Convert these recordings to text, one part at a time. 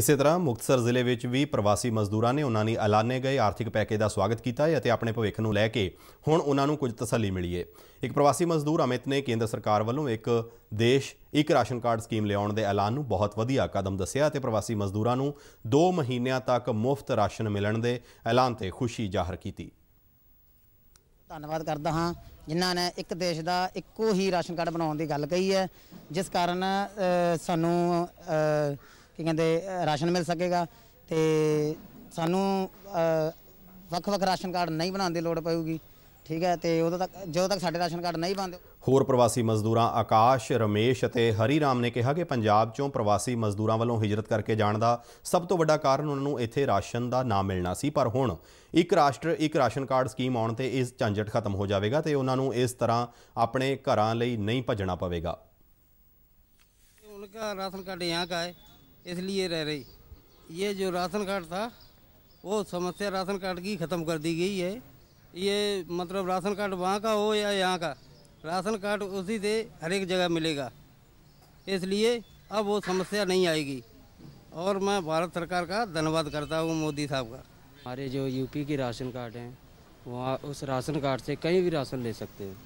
ਇਸੇ ਤਰ੍ਹਾਂ ਮੁਕਤਸਰ ਜ਼ਿਲ੍ਹੇ ਵਿੱਚ ਵੀ ਪ੍ਰਵਾਸੀ ਮਜ਼ਦੂਰਾਂ ਨੇ ਉਹਨਾਂ ਨੇ ਐਲਾਨੇ ਗਏ ਆਰਥਿਕ ਪੈਕੇਜ ਦਾ ਸਵਾਗਤ ਕੀਤਾ ਹੈ ਅਤੇ ਆਪਣੇ ਭਵਿੱਖ ਨੂੰ ਲੈ ਕੇ ਹੁਣ ਉਹਨਾਂ ਨੂੰ ਕੁਝ ਤਸੱਲੀ ਮਿਲੀ ਹੈ ਇੱਕ ਪ੍ਰਵਾਸੀ ਮਜ਼ਦੂਰ ਅਮਿਤ ਨੇ ਕੇਂਦਰ ਸਰਕਾਰ ਵੱਲੋਂ ਇੱਕ ਦੇਸ਼ ਇੱਕ ਰਾਸ਼ਨ ਕਾਰਡ ਸਕੀਮ ਲਿਆਉਣ ਦੇ ਐਲਾਨ ਨੂੰ ਬਹੁਤ ਵਧੀਆ ਕਦਮ ਦੱਸਿਆ ਅਤੇ ਪ੍ਰਵਾਸੀ ਮਜ਼ਦੂਰਾਂ ਨੂੰ 2 ਮਹੀਨਿਆਂ ਤੱਕ ਮੁਫਤ ਰਾਸ਼ਨ ਮਿਲਣ ਦੇ ਐਲਾਨ ਤੇ ਖੁਸ਼ੀ ਜ਼ਾਹਰ ਕੀਤੀ ਧੰਨਵਾਦ ਕਰਦਾ ਹਾਂ ਜਿਨ੍ਹਾਂ ਨੇ ਇੱਕ ਦੇਸ਼ ਦਾ ਇੱਕੋ ਹੀ ਰਾਸ਼ਨ ਕਾਰਡ ਬਣਾਉਣ ਦੀ ਗੱਲ ਕਹੀ ਹੈ ਜਿਸ ਕਾਰਨ ਸਾਨੂੰ ਕਿ ਕਹਿੰਦੇ ਰਾਸ਼ਨ ਮਿਲ ਸਕੇਗਾ ਤੇ ਸਾਨੂੰ ਵੱਖ-ਵੱਖ ਰਾਸ਼ਨ ਕਾਰਡ ਨਹੀਂ ਬਣਾਉਣ ਦੀ ਲੋੜ ਪਊਗੀ ਠੀਕ ਹੈ ਤੇ ਉਦੋਂ ਤੱਕ ਜਦੋਂ ਤੱਕ ਸਾਡੇ ਰਾਸ਼ਨ ਕਾਰਡ ਨਹੀਂ ਬਣਦੇ ਹੋਰ ਪ੍ਰਵਾਸੀ ਮਜ਼ਦੂਰਾਂ ਆਕਾਸ਼ ਰਮੇਸ਼ ਅਤੇ ਹਰੀ ਰਾਮ ਨੇ ਕਿਹਾ ਕਿ ਪੰਜਾਬ ਚੋਂ ਪ੍ਰਵਾਸੀ ਮਜ਼ਦੂਰਾਂ ਵੱਲੋਂ ਹਿਜਰਤ ਕਰਕੇ ਜਾਣ ਦਾ ਸਭ ਤੋਂ ਵੱਡਾ ਕਾਰਨ ਉਹਨਾਂ ਨੂੰ ਇੱਥੇ ਰਾਸ਼ਨ ਦਾ ਨਾ ਮਿਲਣਾ ਸੀ ਪਰ ਹੁਣ ਇੱਕ ਰਾਸ਼ਟਰ ਇੱਕ ਰਾਸ਼ਨ ਕਾਰਡ ਸਕੀਮ ਆਉਣ ਤੇ ਇਸ ਝੰਜਟ ਖਤਮ ਹੋ ਜਾਵੇਗਾ ਤੇ ਉਹਨਾਂ ਨੂੰ ਇਸ ਤਰ੍ਹਾਂ ਆਪਣੇ ਘਰਾਂ ਲਈ ਨਹੀਂ ਭੱਜਣਾ ਪਵੇਗਾ ਉਹਨਾਂ ਦਾ ਰਾਸ਼ਨ ਕਾਰਡ ਯਹਾਂ ਕਾ ਹੈ इसलिए रह रही ये जो राशन कार्ड था वो समस्या राशन कार्ड की ख़त्म कर दी गई है ये मतलब राशन कार्ड वहाँ का हो या यहाँ का राशन कार्ड उसी से हर एक जगह मिलेगा इसलिए अब वो समस्या नहीं आएगी और मैं भारत सरकार का धन्यवाद करता हूँ मोदी साहब का हमारे जो यूपी के राशन कार्ड हैं वहाँ उस राशन कार्ड से कहीं भी राशन ले सकते हैं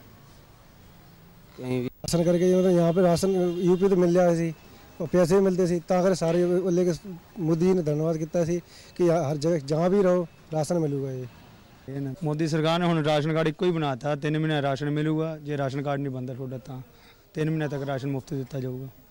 कहीं भी राशन करके मतलब यहाँ पे राशन यूपी तो मिल जाएगा ਪੈਸੇ ਮਿਲਦੇ ਸੀ ਤਾਂ ਕਰ ਸਾਰੇ ਉਹਲੇ ਕੇ ਮੋਦੀ ਨੇ ਧੰਨਵਾਦ ਕੀਤਾ ਸੀ ਕਿ ਹਰ ਜਗ੍ਹਾ ਜਾਂ ਵੀ ਰਹੋ ਰਾਸ਼ਨ ਮਿਲੂਗਾ ਜੀ ਮੋਦੀ ਸਰਕਾਰ ਨੇ ਹੁਣ ਰਾਸ਼ਨ ਕਾਰਡ ਇੱਕੋ ਹੀ ਬਣਾਤਾ 3 ਮਹੀਨੇ ਰਾਸ਼ਨ ਮਿਲੂਗਾ ਜੇ ਰਾਸ਼ਨ ਕਾਰਡ ਨਹੀਂ ਬੰਦਾ ਤੁਹਾਡਾ ਤਾਂ 3 ਮਹੀਨੇ ਤੱਕ ਰਾਸ਼ਨ ਮੁਫਤ ਦਿੱਤਾ ਜਾਊਗਾ